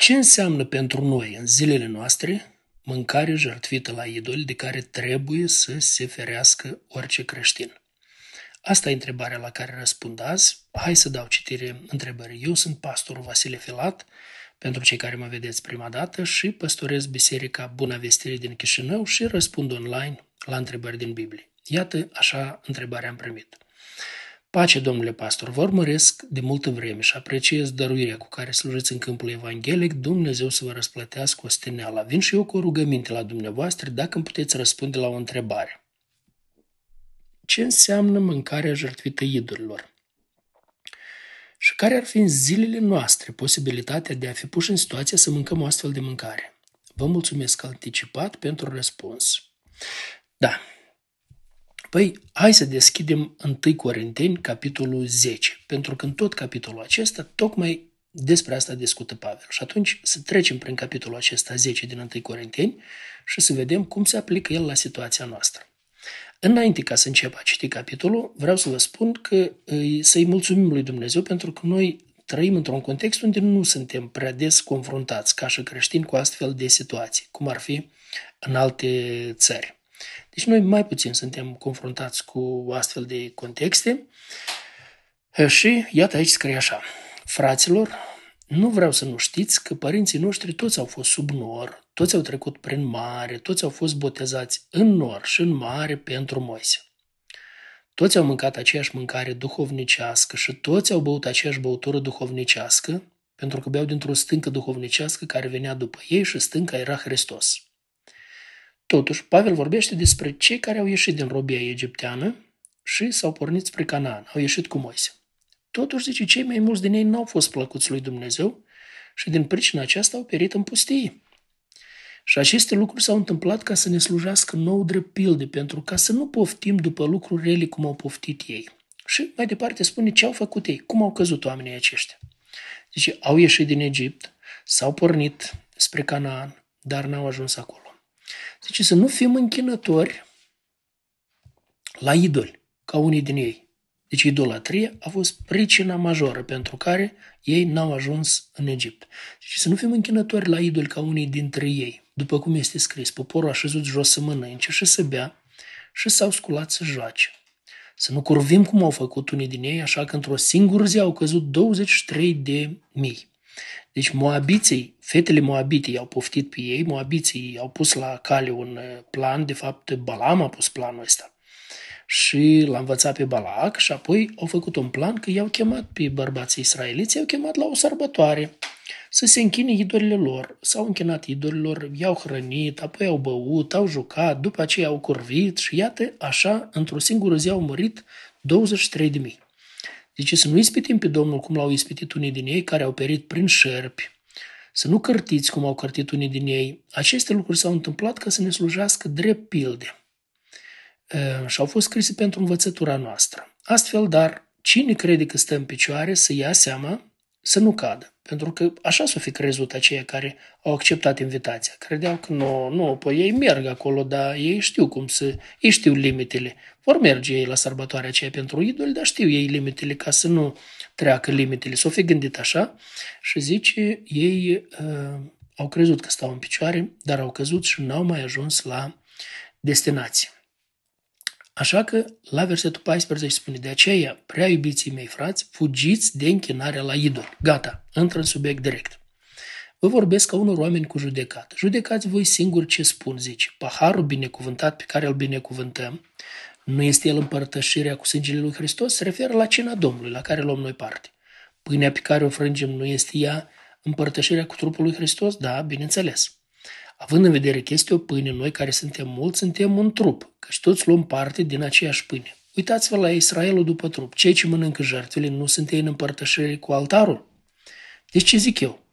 Ce înseamnă pentru noi în zilele noastre mâncare jertfită la idoli de care trebuie să se ferească orice creștin? Asta e întrebarea la care răspund azi. Hai să dau citire întrebării. Eu sunt pastorul Vasile Filat, pentru cei care mă vedeți prima dată, și păstorez Biserica Buna Vestire din Chișinău și răspund online la întrebări din Biblie. Iată așa întrebarea am primit. Pace, domnule pastor, vă urmăresc de multă vreme și apreciez dăruirea cu care slujiți în câmpul evanghelic. Dumnezeu să vă răsplătească o steneală. Vin și eu cu o rugăminte la dumneavoastră dacă îmi puteți răspunde la o întrebare. Ce înseamnă mâncarea jertfită idurilor? Și care ar fi în zilele noastre posibilitatea de a fi puși în situația să mâncăm o astfel de mâncare? Vă mulțumesc anticipat pentru răspuns. Da, Păi, hai să deschidem 1 Corinteni, capitolul 10, pentru că în tot capitolul acesta, tocmai despre asta discută Pavel. Și atunci să trecem prin capitolul acesta 10 din 1 Corinteni și să vedem cum se aplică el la situația noastră. Înainte ca să încep a citi capitolul, vreau să vă spun că ă, să-i mulțumim lui Dumnezeu pentru că noi trăim într-un context unde nu suntem prea des confruntați ca și creștini cu astfel de situații, cum ar fi în alte țări. Deci noi mai puțin suntem confruntați cu astfel de contexte eh, și iată aici scrie așa. Fraților, nu vreau să nu știți că părinții noștri toți au fost sub nor, toți au trecut prin mare, toți au fost botezați în nor și în mare pentru Moise. Toți au mâncat aceeași mâncare duhovnicească și toți au băut aceeași băutură duhovnicească, pentru că beau dintr-o stâncă duhovnicească care venea după ei și stânca era Hristos. Totuși, Pavel vorbește despre cei care au ieșit din robia egipteană și s-au pornit spre Canaan, au ieșit cu Moise. Totuși, zice, cei mai mulți din ei n-au fost plăcuți lui Dumnezeu și din pricina aceasta au perit în pustie. Și aceste lucruri s-au întâmplat ca să ne slujească nou drept pilde, pentru ca să nu poftim după lucruri rele cum au poftit ei. Și mai departe spune ce au făcut ei, cum au căzut oamenii aceștia. Zice, au ieșit din Egipt, s-au pornit spre Canaan, dar n-au ajuns acolo. Deci să nu fim închinători la idoli, ca unii din ei. Deci idolatria a fost pricina majoră pentru care ei n-au ajuns în Egipt. Deci să nu fim închinători la idoli ca unii dintre ei. După cum este scris, poporul a șezut jos să mănânce și să bea și s-au sculat să joace. Să nu curvim cum au făcut unii din ei, așa că într-o singură zi au căzut 23 de mii. Deci moabiții, fetele moabitei au poftit pe ei, moabiții au pus la cale un uh, plan, de fapt Balam a pus planul ăsta. Și l-a învățat pe Balac și apoi au făcut un plan că i-au chemat pe bărbații israeliți, i-au chemat la o sărbătoare să se închine idorile lor. S-au închinat idolilor, i-au hrănit, apoi au băut, au jucat, după aceea au curvit și iată, așa, într-o singură zi au murit 23.000. Zice să nu ispitim pe Domnul cum l-au ispitit unii din ei care au perit prin șerpi, să nu cărtiți cum au cărtit unii din ei. Aceste lucruri s-au întâmplat ca să ne slujească drept pilde și au fost scrise pentru învățătura noastră. Astfel, dar, cine crede că stă în picioare să ia seama să nu cadă. Pentru că așa s-o fi crezut aceia care au acceptat invitația. Credeau că nu, nu, păi ei merg acolo, dar ei știu cum să, ei știu limitele. Vor merge ei la sărbătoarea aceea pentru idol, dar știu ei limitele ca să nu treacă limitele. S-o fi gândit așa și zice, ei uh, au crezut că stau în picioare, dar au căzut și n-au mai ajuns la destinație. Așa că la versetul 14 spune de aceea, prea iubiții mei frați, fugiți de închinarea la idol. Gata, intră în subiect direct. Vă vorbesc ca unor oameni cu judecat. Judecați voi singuri ce spun, zice. Paharul binecuvântat pe care îl binecuvântăm, nu este el împărtășirea cu sângele lui Hristos, se referă la cina Domnului, la care luăm noi parte. Pâinea pe care o frângem nu este ea împărtășirea cu trupul lui Hristos? Da, bineînțeles. Având în vedere că este o pâine, noi care suntem mulți, suntem un trup, căci toți luăm parte din aceeași pâine. Uitați-vă la Israelul după trup. Cei ce mănâncă jertfele nu sunt ei în împărtășire cu altarul? Deci ce zic eu?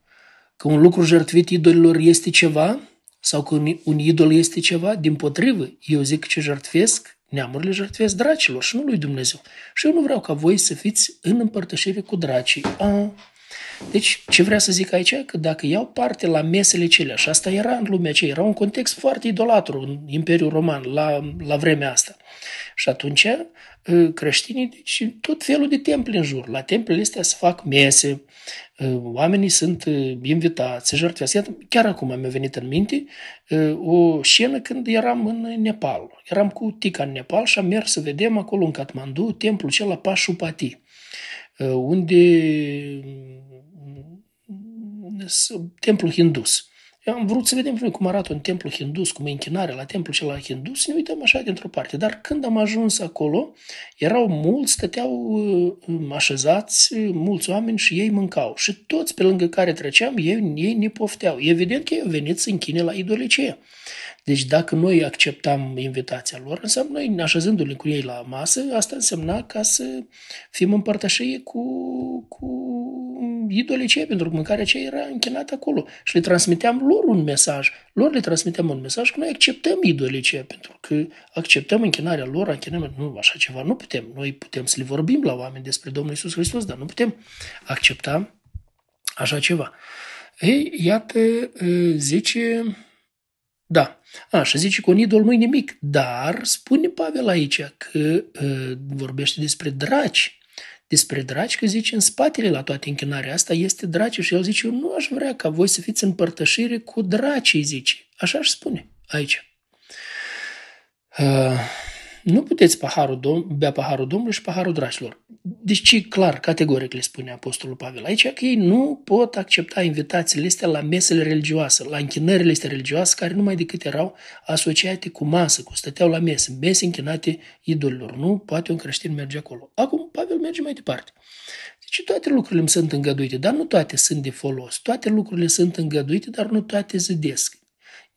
Că un lucru jertfit idolilor este ceva? Sau că un idol este ceva? Din potrivă, eu zic că ce jertfesc, neamurile jertfesc dracilor și nu lui Dumnezeu. Și eu nu vreau ca voi să fiți în împărtășire cu dracii. A, ah. Deci, ce vrea să zic aici, că dacă iau parte la mesele cele, și asta era în lumea aceea, era un context foarte idolatru în Imperiul Roman la, la vremea asta. Și atunci ă, creștinii, deci tot felul de temple în jur, la templele astea se fac mese, ă, oamenii sunt ă, invitați, se jertfează. Chiar acum mi-a venit în minte o scenă când eram în Nepal. Eram cu Tica în Nepal și am mers să vedem acolo în Kathmandu templul cel la Pashupati unde templu hindus. Eu am vrut să vedem cum arată un templu hindus, cum e închinarea la templu cel hindus, ne uităm așa dintr-o parte. Dar când am ajuns acolo, erau mulți, stăteau uh, așezați, mulți oameni și ei mâncau. Și toți pe lângă care treceam, ei, ei ne pofteau. Evident că ei au venit să închine la idolicie. Deci dacă noi acceptam invitația lor, înseamnă noi, așezându-le cu ei la masă, asta însemna ca să fim împărtășeie cu, cu idolii cei pentru mâncarea cei era închinată acolo. Și le transmiteam lor un mesaj. Lor le transmiteam un mesaj că noi acceptăm idolii cei pentru că acceptăm închinarea lor, închinăm, nu, așa ceva nu putem. Noi putem să le vorbim la oameni despre Domnul Isus Hristos, dar nu putem accepta așa ceva. Ei, iată, ă, zice da. așa zice că un idol nu-i nimic, dar spune Pavel aici că uh, vorbește despre draci. Despre draci, că zice în spatele la toată închinarea asta este draci și el zice, eu nu aș vrea ca voi să fiți în părtășire cu dracii, zice. Așa aș spune aici. Uh, nu puteți paharul Dom- bea paharul Domnului și paharul dragilor. Deci, clar, categoric le spune Apostolul Pavel aici că ei nu pot accepta invitațiile astea la mesele religioase, la închinările astea religioase, care numai decât erau asociate cu masă, cu stăteau la mese, mese închinate idolilor. Nu poate un creștin merge acolo. Acum, Pavel merge mai departe. Deci toate lucrurile îmi sunt îngăduite, dar nu toate sunt de folos. Toate lucrurile sunt îngăduite, dar nu toate zidesc.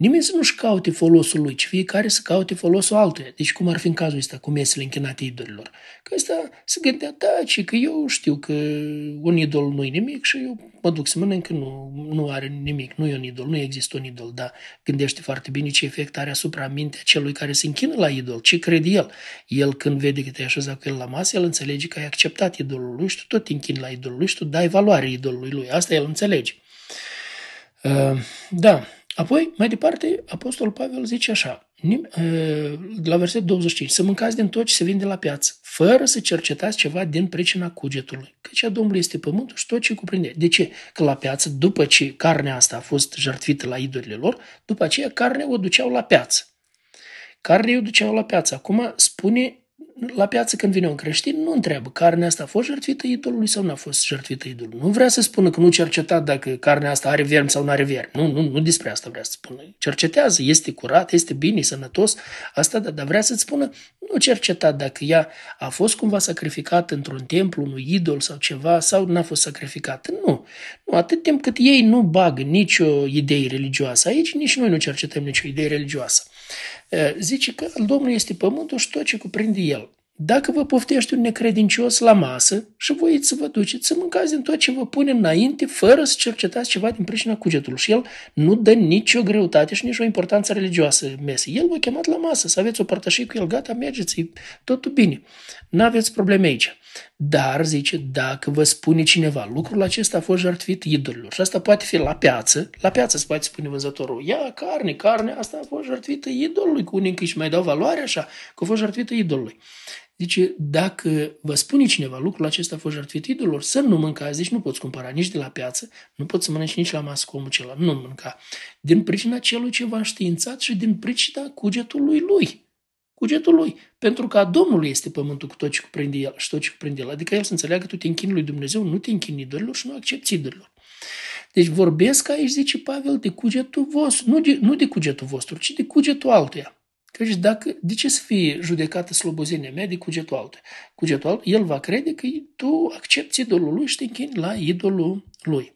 Nimeni să nu-și caute folosul lui, ci fiecare să caute folosul altuia. Deci cum ar fi în cazul ăsta cu mesele închinate idolilor? Că ăsta se gândea, da, ce, că eu știu că un idol nu e nimic și eu mă duc să mănânc că nu, nu are nimic, nu e un idol, nu există un idol, dar gândește foarte bine ce efect are asupra mintea celui care se închină la idol, ce crede el. El când vede că te-ai așezat cu el la masă, el înțelege că ai acceptat idolul lui și tu tot te închini la idolul lui și tu dai valoare idolului lui. Asta el înțelege. Uh, da, Apoi, mai departe, Apostolul Pavel zice așa, la versetul 25, să mâncați din tot ce se vinde la piață, fără să cercetați ceva din pricina cugetului, căci a Domnului este pământul și tot ce cuprinde. De ce? Că la piață, după ce carnea asta a fost jertfită la idurile lor, după aceea carnea o duceau la piață. Carnea o duceau la piață. Acum spune la piață când vine un creștin, nu întreabă carnea asta a fost jertfită idolului sau nu a fost jertfită idolului. Nu vrea să spună că nu cerceta dacă carnea asta are vierm sau nu are vierm. Nu, nu, nu despre asta vrea să spună. Cercetează, este curat, este bine, e sănătos, asta, dar, dar vrea să-ți spună, nu cerceta dacă ea a fost cumva sacrificată într-un templu, unui idol sau ceva, sau n-a fost sacrificată. Nu. Nu, atât timp cât ei nu bagă nicio idee religioasă aici, nici noi nu cercetăm nicio idee religioasă. Zice că Domnul este pământul și tot ce cuprinde el. Dacă vă poftește un necredincios la masă și voi să vă duceți să mâncați din tot ce vă pune înainte, fără să cercetați ceva din pricina cugetului. Și el nu dă nicio greutate și nicio importanță religioasă mesei. El vă chemat la masă, să aveți o părtășie cu el, gata, mergeți, totul bine. Nu aveți probleme aici. Dar, zice, dacă vă spune cineva, lucrul acesta a fost jertfit idolilor și asta poate fi la piață, la piață se poate spune vânzătorul, ia carne, carne, asta a fost jertfită idolului, cu unii și își mai dau valoare așa, că a fost jertfită idolului. Zice, dacă vă spune cineva lucrul acesta a fost jertfit idolor, să nu mâncați, deci nu poți cumpăra nici de la piață, nu poți să mănânci nici la masă cu omul celălalt, nu mânca. Din pricina celui ce v-a științat și din pricina cugetului lui. Cugetul lui. Pentru că Domnul este pământul cu tot ce cuprinde el și tot ce cuprinde el. Adică el să înțeleagă că tu te închini lui Dumnezeu, nu te închini idolilor și nu accepti idolilor. Deci vorbesc aici, zice Pavel, de cugetul vostru, nu de, nu de cugetul vostru, ci de cugetul altuia. Deci dacă, de ce să fie judecată slobozenia mea de cugetul altă? Cugetul altă, el va crede că tu accepti idolul lui și te închini la idolul lui.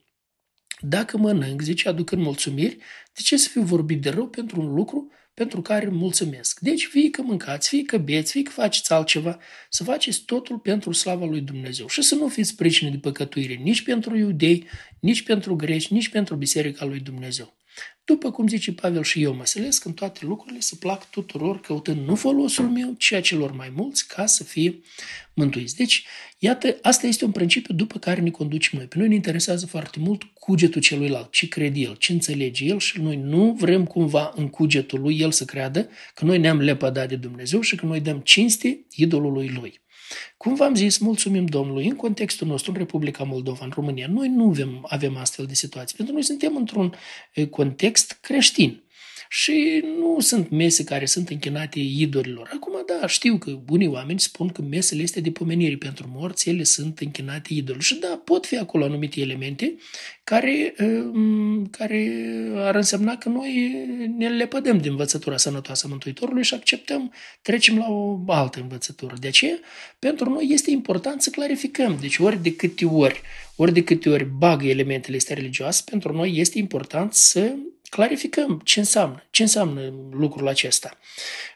Dacă mănânc, zice, aducând mulțumiri, de ce să fiu vorbit de rău pentru un lucru pentru care mulțumesc? Deci fie că mâncați, fie că beți, fie că faceți altceva, să faceți totul pentru slava lui Dumnezeu și să nu fiți pricine de păcătuire nici pentru iudei, nici pentru greci, nici pentru biserica lui Dumnezeu. După cum zice Pavel și eu mă sălesc în toate lucrurile să plac tuturor, căutând nu folosul meu, ci a celor mai mulți, ca să fie mântuiți. Deci, iată, asta este un principiu după care ne conducem noi. Pe noi ne interesează foarte mult cugetul celuilalt, ce crede el, ce înțelege el și noi nu vrem cumva în cugetul lui el să creadă că noi ne-am lepădat de Dumnezeu și că noi dăm cinste idolului lui. Cum v-am zis, mulțumim Domnului, în contextul nostru, în Republica Moldova, în România, noi nu avem, avem astfel de situații, pentru că noi suntem într-un eh, context creștin și nu sunt mese care sunt închinate idolilor Acum, da, știu că unii oameni spun că mesele este de pomenire pentru morți, ele sunt închinate idolilor. Și da, pot fi acolo anumite elemente care, uh, care ar însemna că noi ne lepădăm din învățătura sănătoasă a Mântuitorului și acceptăm, trecem la o altă învățătură. De aceea, pentru noi este important să clarificăm. Deci, ori de câte ori, ori de câte ori bagă elementele este religioase, pentru noi este important să clarificăm ce înseamnă, ce înseamnă lucrul acesta.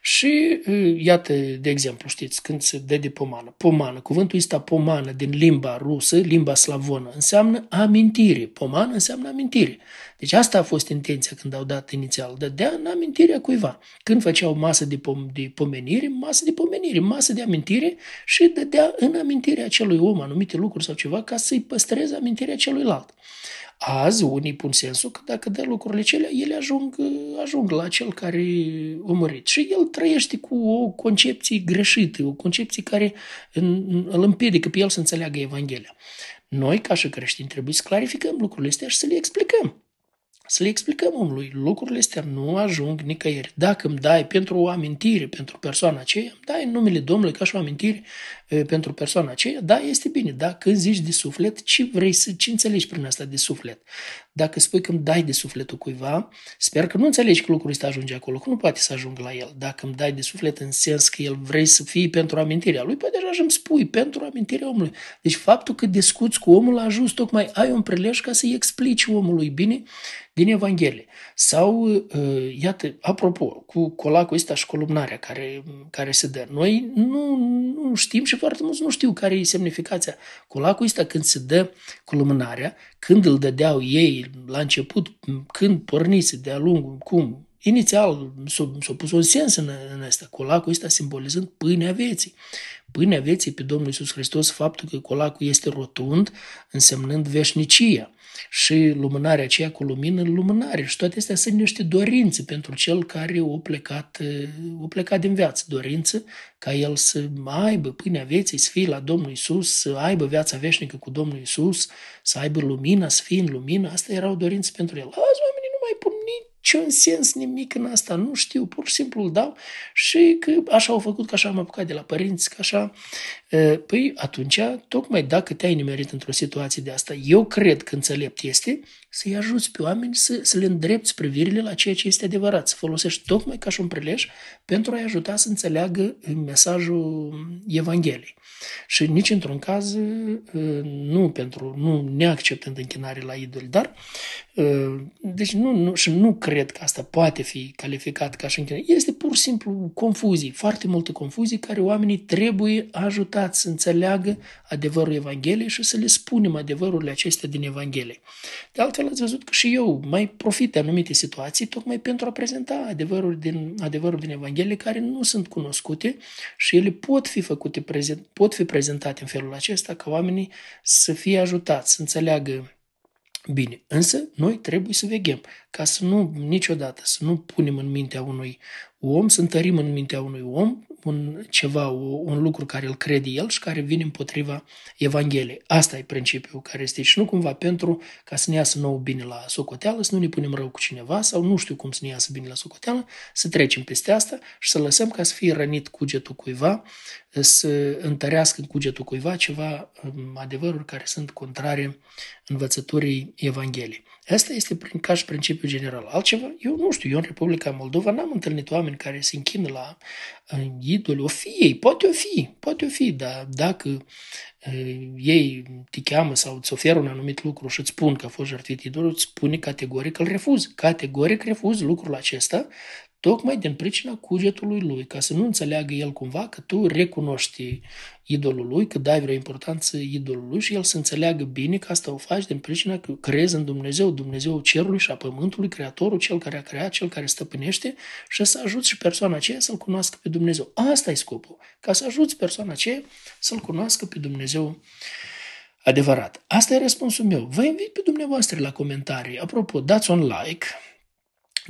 Și iată, de exemplu, știți, când se dă de pomană, pomană, cuvântul ăsta pomană din limba rusă, limba slavonă, înseamnă amintire. Pomană înseamnă amintire. Deci asta a fost intenția când au dat inițial. Dădea în amintirea cuiva. Când făceau masă de, pom- de pomenire, masă de pomenire, masă de amintire și dădea în amintirea acelui om anumite lucruri sau ceva ca să-i păstreze amintirea celuilalt. Azi, unii pun sensul că dacă dă lucrurile cele, ele ajung, ajung la cel care a murit. Și el trăiește cu o concepție greșită, o concepție care îl împiedică pe el să înțeleagă Evanghelia. Noi, ca și creștini, trebuie să clarificăm lucrurile astea și să le explicăm. Să le explicăm omului, lucrurile astea nu ajung nicăieri. Dacă îmi dai pentru o amintire, pentru persoana aceea, îmi dai în numele Domnului ca și o amintire, pentru persoana aceea, da, este bine. Da, când zici de suflet, ce vrei să, ce înțelegi prin asta de suflet? Dacă spui că îmi dai de sufletul cuiva, sper că nu înțelegi că lucrul ăsta ajunge acolo, că nu poate să ajungă la el. Dacă îmi dai de suflet în sens că el vrei să fii pentru amintirea lui, păi deja îmi spui pentru amintirea omului. Deci faptul că discuți cu omul a ajuns tocmai ai un prilej ca să-i explici omului bine din Evanghelie. Sau, iată, apropo, cu colacul ăsta și columnarea care, care se dă. Noi nu, nu știm și foarte mulți nu știu care e semnificația. Colacul ăsta când se dă cu lumânarea, când îl dădeau ei la început, când pornise de-a lungul, cum, inițial s-a, s pus un sens în, în asta, colacul ăsta simbolizând pâinea vieții pâinea vieții pe Domnul Iisus Hristos, faptul că colacul este rotund, însemnând veșnicia și lumânarea aceea cu lumină, lumânare. Și toate astea sunt niște dorințe pentru cel care o plecat, o plecat din viață. Dorință ca el să aibă pâinea vieții, să fie la Domnul Isus, să aibă viața veșnică cu Domnul Isus, să aibă lumina, să fie în lumină. Asta erau dorințe pentru el. Azi, niciun sens nimic în asta, nu știu, pur și simplu îl dau și că așa au făcut, că așa am apucat de la părinți, că așa... Păi atunci, tocmai dacă te-ai nimerit într-o situație de asta, eu cred că înțelept este să-i ajuți pe oameni să, să le îndrepți privirile la ceea ce este adevărat, să folosești tocmai ca și un prilej pentru a-i ajuta să înțeleagă uh, mesajul uh, Evangheliei. Și nici într-un caz uh, nu pentru, nu neacceptând închinare la idol, dar deci nu, nu, și nu cred că asta poate fi calificat ca și închinare. Este și simplu confuzii, foarte multe confuzii care oamenii trebuie ajutați să înțeleagă adevărul Evangheliei și să le spunem adevărurile acestea din Evanghelie. De altfel ați văzut că și eu mai profit de anumite situații tocmai pentru a prezenta adevărul din, adevărul din Evanghelie care nu sunt cunoscute și ele pot fi făcute, prezent, pot fi prezentate în felul acesta ca oamenii să fie ajutați, să înțeleagă Bine, însă noi trebuie să veghem ca să nu niciodată, să nu punem în mintea unui, om, să întărim în mintea unui om un ceva, un lucru care îl crede el și care vine împotriva Evangheliei. Asta e principiul care este și nu cumva pentru ca să ne iasă nou bine la socoteală, să nu ne punem rău cu cineva sau nu știu cum să ne iasă bine la socoteală, să trecem peste asta și să lăsăm ca să fie rănit cugetul cuiva, să întărească în cugetul cuiva ceva um, adevăruri care sunt contrare învățăturii Evangheliei. Asta este ca și principiu general. Altceva, eu nu știu, eu în Republica Moldova n-am întâlnit oameni oameni care se închină la uh, idol, o fi ei, poate o fi, poate o fi, dar dacă uh, ei te cheamă sau îți oferă un anumit lucru și îți spun că a fost jertfit idolul, îți spune categoric că îl refuz. Categoric refuz lucrul acesta tocmai din pricina cugetului lui, ca să nu înțeleagă el cumva că tu recunoști idolul lui, că dai vreo importanță idolului și el să înțeleagă bine că asta o faci din pricina că crezi în Dumnezeu, Dumnezeu cerului și a pământului, Creatorul, Cel care a creat, Cel care stăpânește și să ajuți și persoana aceea să-L cunoască pe Dumnezeu. Asta e scopul, ca să ajuți persoana aceea să-L cunoască pe Dumnezeu adevărat. Asta e răspunsul meu. Vă invit pe dumneavoastră la comentarii. Apropo, dați un like,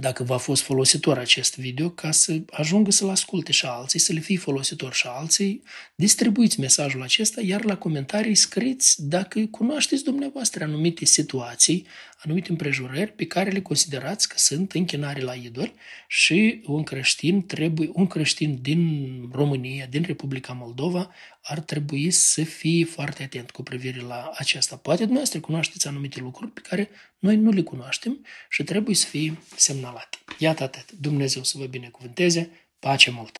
dacă v-a fost folositor acest video, ca să ajungă să-l asculte și alții, să le fie folositor și alții, distribuiți mesajul acesta, iar la comentarii scriți dacă cunoașteți dumneavoastră anumite situații, anumite împrejurări pe care le considerați că sunt închinare la idoli și un creștin trebuie, un creștin din România, din Republica Moldova, ar trebui să fie foarte atent cu privire la aceasta. Poate dumneavoastră cunoașteți anumite lucruri pe care noi nu le cunoaștem și trebuie să fie semnalate. Iată atât. Dumnezeu să vă binecuvânteze. Pace mult!